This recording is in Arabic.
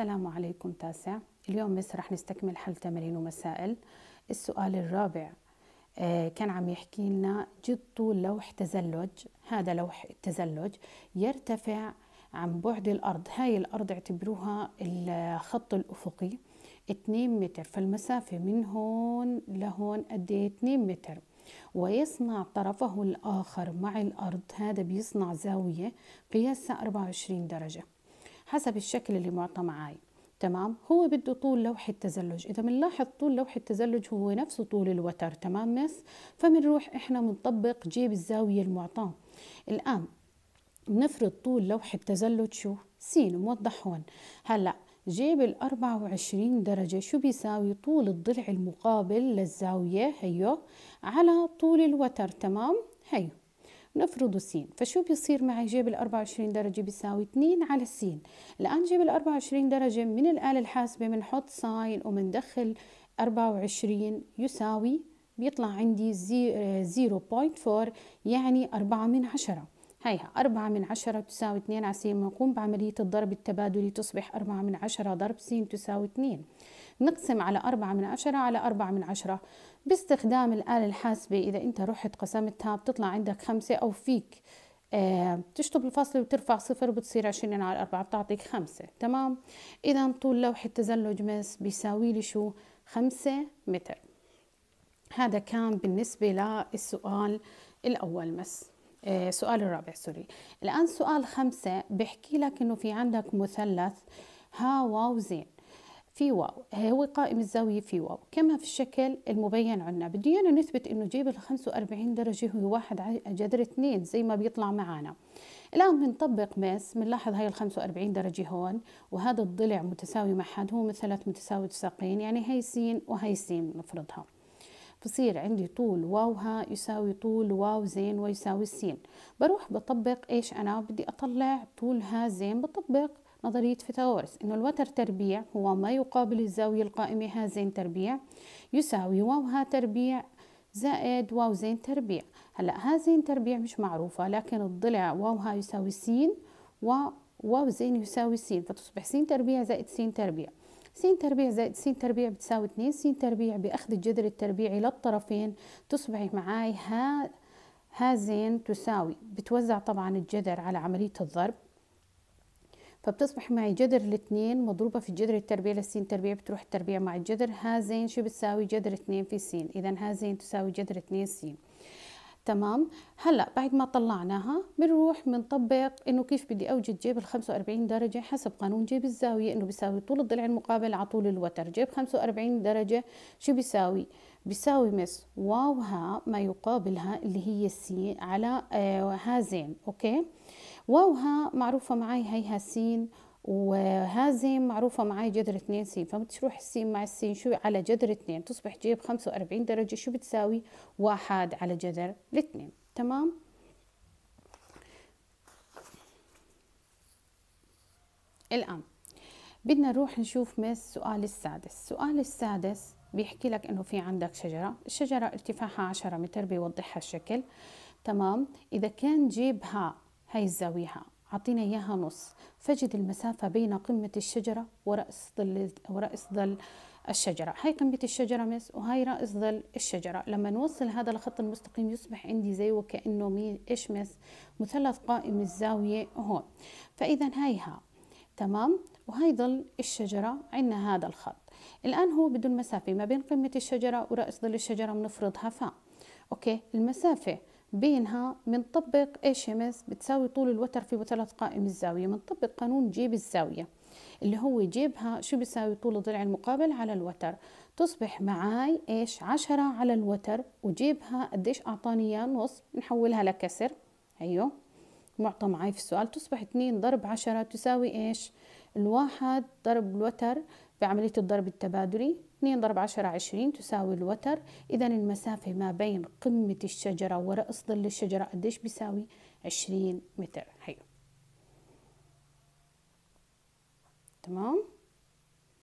السلام عليكم تاسع اليوم بس رح نستكمل حل تمارين ومسائل السؤال الرابع آه، كان عم يحكي لنا جد طول لوح تزلج هذا لوح التزلج يرتفع عن بعد الأرض هاي الأرض اعتبروها الخط الأفقي 2 متر فالمسافة من هون لهون قد ايه 2 متر ويصنع طرفه الآخر مع الأرض هذا بيصنع زاوية قياسها 24 درجة حسب الشكل اللي معطى معاي تمام هو بده طول لوح التزلج اذا بنلاحظ طول لوح التزلج هو نفسه طول الوتر تمام مس فبنروح احنا بنطبق جيب الزاويه المعطاه الان بنفرض طول لوح التزلج شو س موضح هون هلا جيب ال 24 درجة شو بيساوي طول الضلع المقابل للزاوية هيو على طول الوتر تمام هيو نفرض س فشو بيصير معي جيب ال 24 درجة بيساوي 2 على س الآن جيب ال 24 درجة من الآلة الحاسبة بنحط ساين وبندخل 24 يساوي بيطلع عندي 0.4 يعني 4 من 10 هيها 4 من 10 تساوي 2 على س بنقوم بعملية الضرب التبادلي تصبح 4 من 10 ضرب س تساوي 2 نقسم على أربعة من عشرة على أربعة من عشرة باستخدام الآلة الحاسبة إذا أنت رحت قسمتها بتطلع عندك خمسة أو فيك آه تشطب الفاصلة وترفع صفر بتصير عشرين على أربعة بتعطيك خمسة تمام إذا طول لوحة تزلج مس بيساوي لي شو خمسة متر هذا كان بالنسبة للسؤال الأول مس آه، سؤال الرابع سوري الآن سؤال خمسة بحكي لك إنه في عندك مثلث ها واو زين في واو هو قائم الزاوية في واو كما في الشكل المبين عنا بده نثبت انه جيب ال 45 درجة هو واحد على جذر اثنين زي ما بيطلع معانا الآن بنطبق مس بنلاحظ هاي ال 45 درجة هون وهذا الضلع متساوي مع حد هو مثلث متساوي تساقين يعني هي س وهي س نفرضها بصير عندي طول واوها يساوي طول واو زين ويساوي السين بروح بطبق ايش انا بدي اطلع طولها زين بطبق نظرية فيثاغورس إنه الوتر تربيع هو ما يقابل الزاوية القائمة هازين تربيع يساوي واو ها تربيع زائد واو زين تربيع هلا هازين تربيع مش معروفة لكن الضلع واو ها يساوي سين وواو زين يساوي سين فتصبح سين تربيع زائد سين تربيع سين تربيع زائد سين تربيع بتساوي 2 سين تربيع بأخذ الجذر التربيعي للطرفين تصبح معاي ها هازين تساوي بتوزع طبعا الجذر على عملية الضرب فبتصبح معي جذر الاثنين مضروبة في جذر التربيع للسين تربيع بتروح التربيع مع الجذر ها زين شو بتساوي جذر اثنين في سين إذا ها زين تساوي جذر اثنين سين تمام هلا بعد ما طلعناها بنروح بنطبق انه كيف بدي اوجد جيب ال 45 درجه حسب قانون جيب الزاويه انه بيساوي طول الضلع المقابل على طول الوتر جيب 45 درجه شو بيساوي بيساوي مس واو ها ما يقابلها اللي هي السين على آه هازين اوكي واو ها معروفه معي هيها سين وهذه معروفة معي جذر 2 س فبتروح السين مع السين شو على جذر 2 تصبح جيب خمسة وأربعين درجة شو بتساوي واحد على جذر ال2 تمام الآن بدنا نروح نشوف من السؤال السادس السؤال السادس بيحكي لك انه في عندك شجرة الشجرة ارتفاعها 10 متر بيوضحها الشكل تمام اذا كان جيبها هاي الزاوية أعطينا إياها نص فجد المسافة بين قمة الشجرة ورأس ظل ورأس ظل الشجرة هاي قمة الشجرة مس وهاي رأس ظل الشجرة لما نوصل هذا الخط المستقيم يصبح عندي زي وكأنه مين إيش مس مثلث قائم الزاوية هون فإذا هاي ها تمام وهاي ظل الشجرة عندنا هذا الخط الآن هو بده المسافة ما بين قمة الشجرة ورأس ظل الشجرة بنفرضها فا أوكي المسافة بينها بنطبق ايش يمس بتساوي طول الوتر في مثلث قائم الزاوية بنطبق قانون جيب الزاوية اللي هو جيبها شو بيساوي طول الضلع المقابل على الوتر تصبح معاي ايش عشرة على الوتر وجيبها قديش اعطاني اياه نص نحولها لكسر ايوه معطى معي في السؤال تصبح اتنين ضرب عشرة تساوي ايش الواحد ضرب الوتر بعملية الضرب التبادلي 2 ضرب 10 20 تساوي الوتر إذا المسافة ما بين قمة الشجرة ورأس ظل الشجرة قديش بيساوي 20 متر حلو تمام